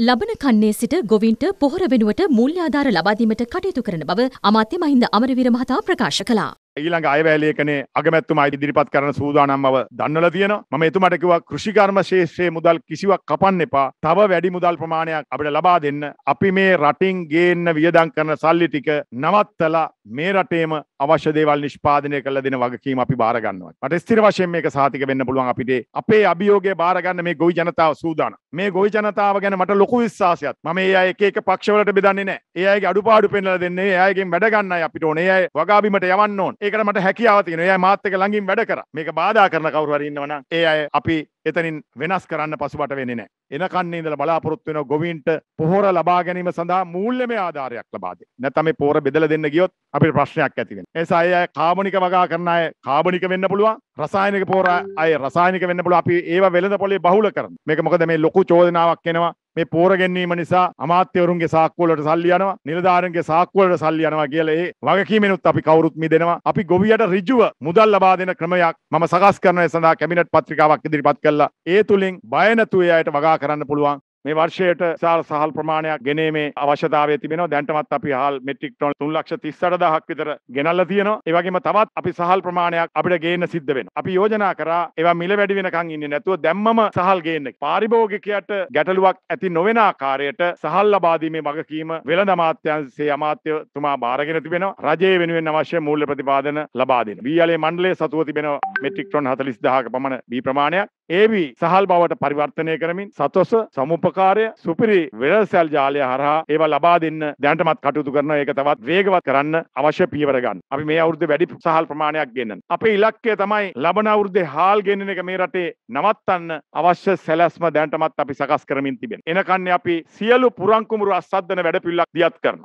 ලබන කන්නේ සිට ගොවින්ට පොහොර වෙනුවට මූල්‍යාධාර ලබාදීමට කටයුතු කරන බව අමාත්‍ය මහින්ද අමරවීර මහතා ප්‍රකාශ කළා. ඊළඟ අයවැලේකනේ අගමැත්තුමා ඉදිරිපත් කරන සූදානම් බව දන්නල තියෙනවා. මම එතුමාට කිව්වා කෘෂිකර්ම ශේෂ්ත්‍රයේ මුදල් කිසිවක් කපන්න එපා. තව වැඩි මුදල් ප්‍රමාණයක් අපිට ලබා දෙන්න. අපි මේ රටින් ගේන්න වියදම් කරන සල්ලි ටික නවත්තලා මේ රටේම අවශ්‍ය දේවල් නිෂ්පාදනය කරලා දෙන වගකීම අපි බාර ගන්නවා. මට ස්ථිර වශයෙන් මේක සාතික වෙන්න පුළුවන් අපිට. අපේ අභියෝගය බාර ගන්න මේ ගොවි ජනතාව සූදානම්. මේ ගොවි ජනතාව ගැන මට ලොකු විශ්වාසයක්. මම ඒ අය එක එක පක්ෂවලට බෙදන්නේ නැහැ. ඒ අයගේ අඩුපාඩු පෙන්වලා දෙන්නේ. ඒ අයගෙන් වැඩ ගන්නයි අපිට ඕනේ. ඒ අය වගාබිමට යවන්න ඕන. ඒකට මට හැකියාව තියෙන ය මාත්තක ළඟින් වැඩ කර මේක බාධා කරන කවරුවරන්නවන ඒ අය අපි එතනින් වෙනස් කරන්න පසුබට වෙනෙන එන කන්නේ ඉඳල බලාපොරොත්තු වෙන ගොවින්ට පොහොර ලබා ගැනීම සඳහා මූල්‍යමය ආධාරයක් ලබාදේ නැතම පෝර බෙදල දෙන්න ගියොත් අපි ප්‍රශ්නයක් ඇතිවෙන ඒසා අය කාමනික වගා කරන අය කාබනික වෙන්න පුළුවන් රසායනික පෝර අය රසායනික වෙන්න පුළුවන් අපි ඒවා වෙළඳ පොලේ බහුල කරන මේක මොකද මේ ලොකු චෝදනාවක් එනවා මේ පෝර ගැනීම නිසා අමාත්‍යවරුන්ගේ සාක්කුවලට සල්ලි යනවා නිලධාරන්ගේ සාක්කුවලට සල්ලි යනවා කියලා ඒ වගකීමෙනුත් අපි කවුරුත් මිදෙනවා අපි ගොවියට ඍජුව මුදල් ලබා දෙන ක්‍රමයක් මම සකස් කරන සඳහා කැබිනට් පත්‍රිකාවක් ඉදිරිපත් කළා ඒ තුලින් බය නැතුව එයාට වගා කරන්න පුළුවන් මේ වර්ෂයට සාල් සහල් ප්‍රමාණයක් ගෙනීමේ අවශ්‍යතාවය තිබෙනවා දැන්ටමත් අපි හල් මෙට්‍රික් ටොන් 3,38,000ක් විතර ගෙනල්ලා තියෙනවා ඒ වගේම තවත් අපි සහල් ප්‍රමාණයක් අපිට ගේන්න සිද්ධ වෙනවා අපි යෝජනා කරා ඒවා මිල වැඩි වෙනකන් ඉන්නේ නැතුව දැම්මම සහල් ගේන්න පාරිභෝගිකයට ගැටලුවක් ඇති නොවන ආකාරයට සහල් ලබා දීමේ වගකීම වෙළඳ අමාත්‍යාංශයේ අමාත්‍යතුමා බාරගෙන තිබෙනවා රජයේ වෙනුවෙන් අවශ්‍ය මූල්‍ය ප්‍රතිපාදන ලබා දෙන. වීයලේ මණ්ඩලය සතුව තිබෙනවා මෙට්‍රික්ට්‍රොන් හතලිස් දාහක පමණ බී ප්‍රමාණයක් ඒබ සහල් බවට පරිවර්තනය කරමින් සතොස සමුපකාරය සුපිරි වෙරසැල් ජාලය හරහා ඒවා ලබා දෙන්න දැනටමත් කටයුතු කරන ඒක තවත් වේගවත් කරන්න අවශ්‍ය පියවරගන්න අපි මේ අවුද්ධ වැඩි සහල් ප්‍රමාණයක් ගන්න අපේ ඉලක්කය තමයි ලබන අවුද්ධේ හාල් ගෙන්න්න එක මේ රටේ නවත්තන්න අවශ්‍ය සැලැස්ම දැන්ටමත් අපි සකස් කරමින් තිබෙන එනකන්න අපි සියලු පුරංකුමරු අස්සද්ධන වැඩ පිල්ලක් දියත් කරන